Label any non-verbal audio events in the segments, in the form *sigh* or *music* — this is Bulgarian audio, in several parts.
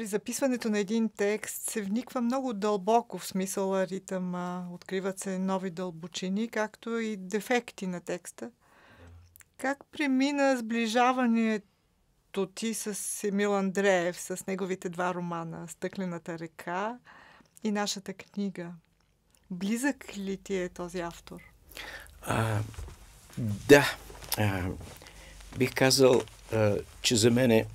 при записването на един текст се вниква много дълбоко в смисъла ритъма, откриват се нови дълбочини, както и дефекти на текста. Как премина сближаването ти с Емил Андреев, с неговите два романа «Стъклената река» и нашата книга? Близък ли ти е този автор? А, да. А, бих казал, а, че за мен е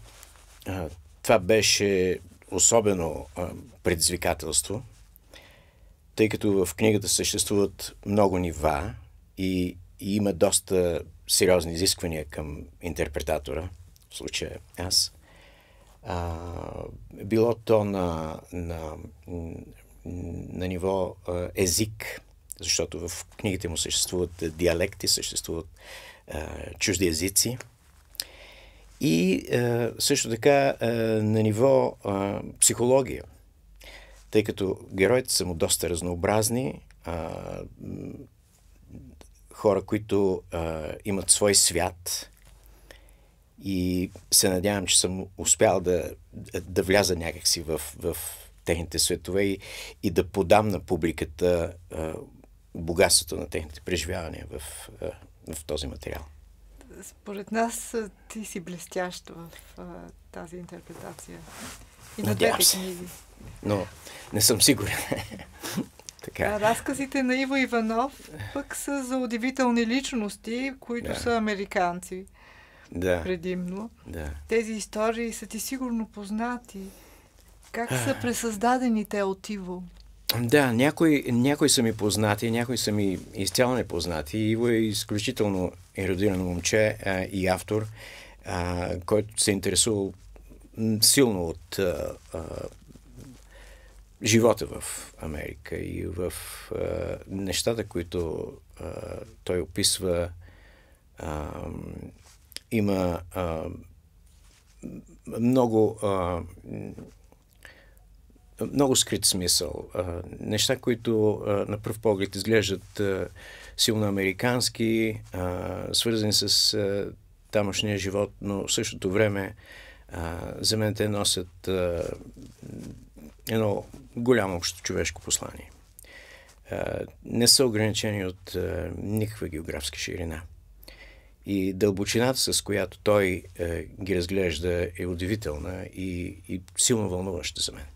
това беше особено а, предизвикателство, тъй като в книгата съществуват много нива и, и има доста сериозни изисквания към интерпретатора, в случая аз. А, било то на, на, на ниво а, език, защото в книгите му съществуват диалекти, съществуват а, чужди езици – и а, е, също така а, е, на ниво а, е, психология, тъй като героите са му доста разнообразни, а, хора, които а, имат свой свят и се надявам, че съм успял да, да вляза някакси в, в техните светове и, и да подам на публиката а, богатството на техните преживявания в, а, в този материал според нас ти си блестящ в а, тази интерпретация. И на Надявам двете книги. Но не съм сигурен. *laughs* така. Разказите на Иво Иванов пък са за удивителни личности, които да. са американци. Да. Предимно. Да. Тези истории са ти сигурно познати. Как са пресъздадени те от Иво? Да, някои, някои са ми познати, някои са ми изцяло непознати. Иво е изключително еродирано момче а, и автор, а, който се интересува силно от а, а, живота в Америка и в а, нещата, които а, той описва. А, има а, много а, много скрит смисъл. Неща, които на пръв поглед изглеждат силно американски, свързани с тамошния живот, но в същото време за мен те носят едно голямо общо човешко послание. Не са ограничени от никаква географска ширина. И дълбочината, с която той е, ги разглежда, е удивителна и, и силно вълнуваща за мен.